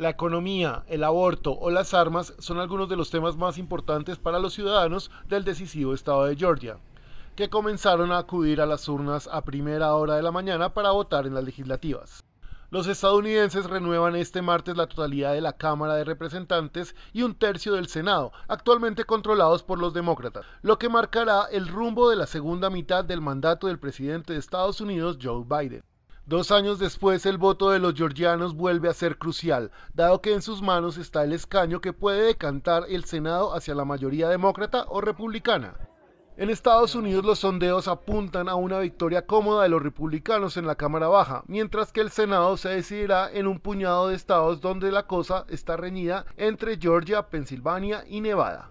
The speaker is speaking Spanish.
la economía, el aborto o las armas son algunos de los temas más importantes para los ciudadanos del decisivo estado de Georgia, que comenzaron a acudir a las urnas a primera hora de la mañana para votar en las legislativas. Los estadounidenses renuevan este martes la totalidad de la Cámara de Representantes y un tercio del Senado, actualmente controlados por los demócratas, lo que marcará el rumbo de la segunda mitad del mandato del presidente de Estados Unidos, Joe Biden. Dos años después, el voto de los georgianos vuelve a ser crucial, dado que en sus manos está el escaño que puede decantar el Senado hacia la mayoría demócrata o republicana. En Estados Unidos los sondeos apuntan a una victoria cómoda de los republicanos en la Cámara Baja, mientras que el Senado se decidirá en un puñado de estados donde la cosa está reñida entre Georgia, Pensilvania y Nevada.